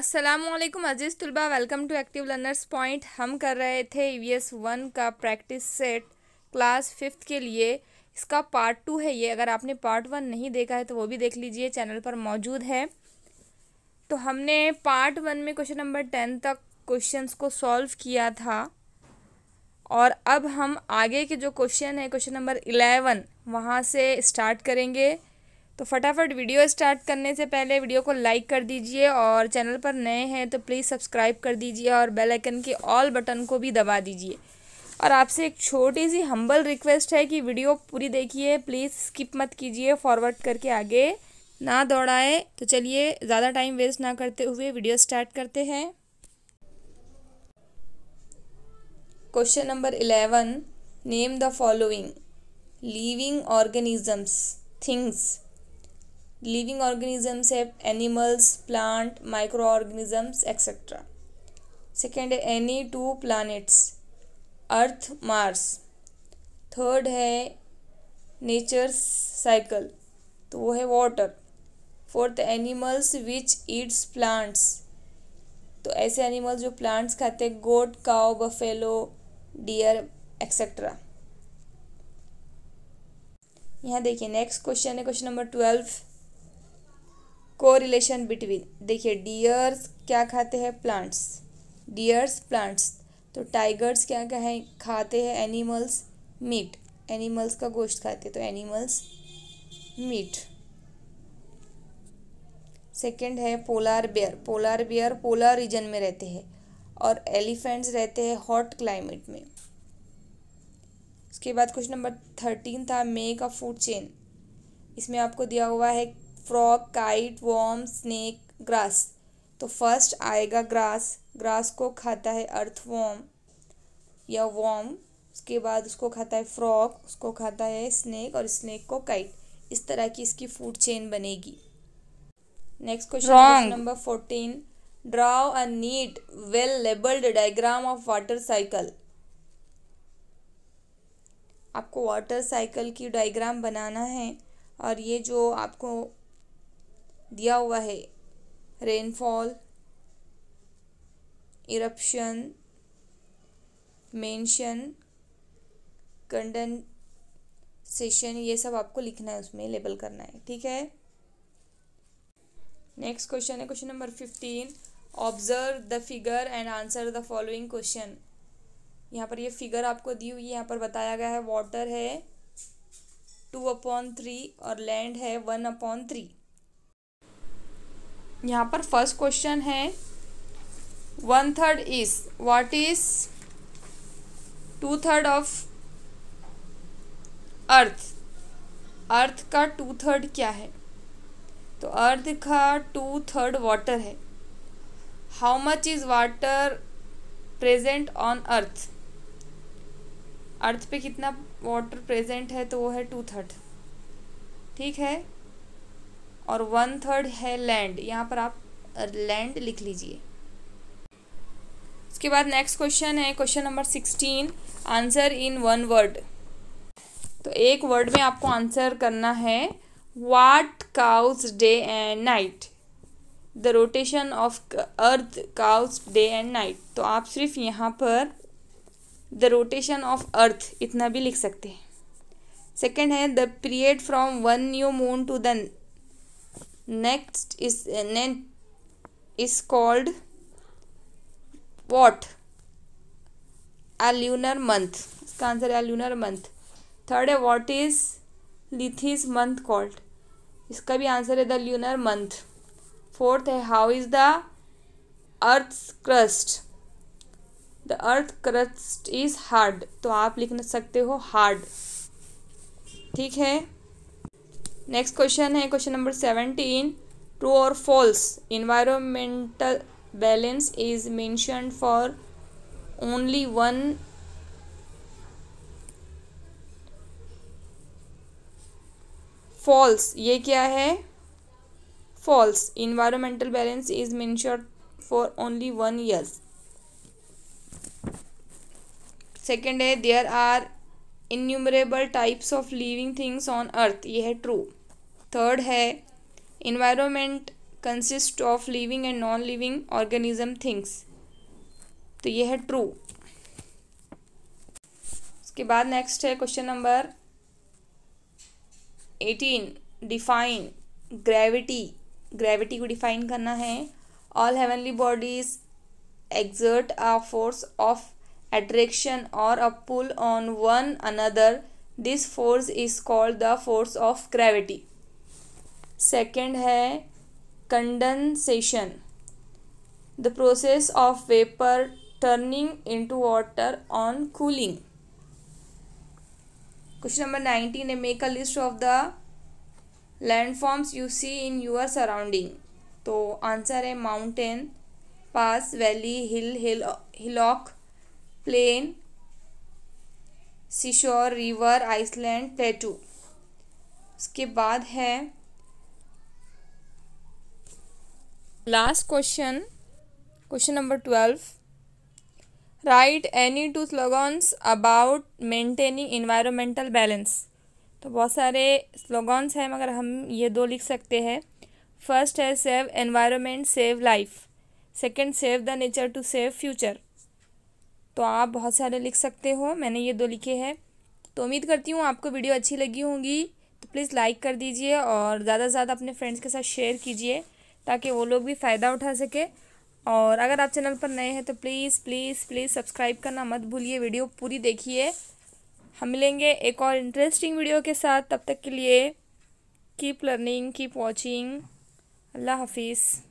असलम अजीज़ तलबा welcome to Active Learners Point हम कर रहे थे ई वी वन का प्रैक्टिस सेट क्लास फिफ्थ के लिए इसका पार्ट टू है ये अगर आपने पार्ट वन नहीं देखा है तो वो भी देख लीजिए चैनल पर मौजूद है तो हमने पार्ट वन में क्वेश्चन नंबर टेन तक क्वेश्चंस को सॉल्व किया था और अब हम आगे के जो क्वेश्चन है क्वेश्चन नंबर इलेवन वहाँ से स्टार्ट करेंगे तो फटाफट वीडियो स्टार्ट करने से पहले वीडियो को लाइक कर दीजिए और चैनल पर नए हैं तो प्लीज़ सब्सक्राइब कर दीजिए और बेल आइकन के ऑल बटन को भी दबा दीजिए और आपसे एक छोटी सी हम्बल रिक्वेस्ट है कि वीडियो पूरी देखिए प्लीज़ स्किप मत कीजिए फॉरवर्ड करके आगे ना दौड़ाएं तो चलिए ज़्यादा टाइम वेस्ट ना करते हुए वीडियो स्टार्ट करते हैं question number eleven name the following living organisms things living organisms है animals plant microorganisms etcetera second है any two planets Earth Mars third है नेचर साइकिल तो वो है water fourth animals which eats plants तो ऐसे animals जो plants खाते हैं goat cow buffalo deer etcetera यहाँ देखिए नेक्स्ट क्वेश्चन है question number twelve correlation between देखिए डियर्स क्या खाते हैं प्लांट्स डियर्स प्लांट्स तो टाइगर्स क्या क्या है खाते हैं एनिमल्स मीट एनिमल्स का गोश्त खाते हैं तो एनिमल्स मीट सेकंड है polar bear polar bear polar region में रहते हैं और एलिफेंट्स रहते हैं हॉट क्लाइमेट में उसके बाद क्वेश्चन नंबर थर्टीन था मेक अ फूड चेन इसमें आपको दिया हुआ है frog kite worm snake grass तो फर्स्ट आएगा ग्रास ग्रास को खाता है अर्थ वॉम या वॉर्म उसके बाद उसको खाता है फ्रॉग उसको खाता है स्नेक और स्नेक को काइट इस तरह की इसकी फूड चेन बनेगी next question number fourteen draw a neat well labelled diagram of water cycle आपको वाटर साइकिल की डायग्राम बनाना है और ये जो आपको दिया हुआ है rainfall eruption mention condensation ये सब आपको लिखना है उसमें लेबल करना है ठीक है नेक्स्ट क्वेश्चन है question number fifteen observe the figure and answer the following question यहाँ पर ये फिगर आपको दी हुई है यहाँ पर बताया गया है वाटर है टू अपॉन थ्री और लैंड है वन अपॉन थ्री यहाँ पर फर्स्ट क्वेश्चन है one third is what is two third of Earth Earth का टू थर्ड क्या है तो अर्थ का टू थर्ड वाटर है how much is water present on Earth Earth पे कितना वाटर प्रेजेंट है तो वो है टू थर्ड ठीक है और वन थर्ड है लैंड यहाँ पर आप लैंड uh, लिख लीजिए उसके बाद नेक्स्ट क्वेश्चन है question number sixteen answer in one word तो एक वर्ड में आपको आंसर करना है what causes day and night the rotation of Earth causes day and night तो आप सिर्फ यहाँ पर द रोटेशन ऑफ अर्थ इतना भी लिख सकते हैं सेकेंड है the period from one new moon to the next is called what a lunar month इसका आंसर है एल्यूनर मंथ थर्ड है वॉट इज लिथिस मंथ कॉल्ड इसका भी आंसर है द ल्यूनर मंथ फोर्थ है how is the Earth crust the Earth crust is hard तो आप लिख सकते हो हार्ड ठीक है नेक्स्ट क्वेश्चन है क्वेश्चन नंबर सेवनटीन ट्रू और false environmental balance is mention for only one false ये क्या है false environmental balance is mention for only one years second है there are innumerable types of living things on Earth ये है true third है environment consist of living and non living organism things तो ये है ट्रू उसके बाद next है question number eighteen define gravity gravity को डिफाइन करना है all heavenly bodies exert a force of attraction और a pull on one another this force is called the force of gravity second है condensation the process of vapour turning into water on cooling question number nineteen है make a list of the landforms you see in your surrounding तो answer है mountain pass valley hill hillock plain seashore river island plateau उसके बाद है last question question number twelve write any two slogans about maintaining environmental balance तो बहुत सारे slogans हैं मगर हम ये दो लिख सकते हैं फर्स्ट है save environment save life second save the nature to save future तो आप बहुत सारे लिख सकते हो मैंने ये दो लिखे हैं तो उम्मीद करती हूँ आपको वीडियो अच्छी लगी होगी तो प्लीज़ लाइक कर दीजिए और ज़्यादा से ज़्यादा अपने फ्रेंड्स के साथ शेयर कीजिए ताकि वो लोग भी फ़ायदा उठा सके और अगर आप चैनल पर नए हैं तो प्लीज़ प्लीज़ प्लीज़ सब्सक्राइब करना मत भूलिए वीडियो पूरी देखिए हम मिलेंगे एक और इंटरेस्टिंग वीडियो के साथ तब तक के लिए कीप लर्निंग कीप वॉचिंग अल्लाह हाफिज़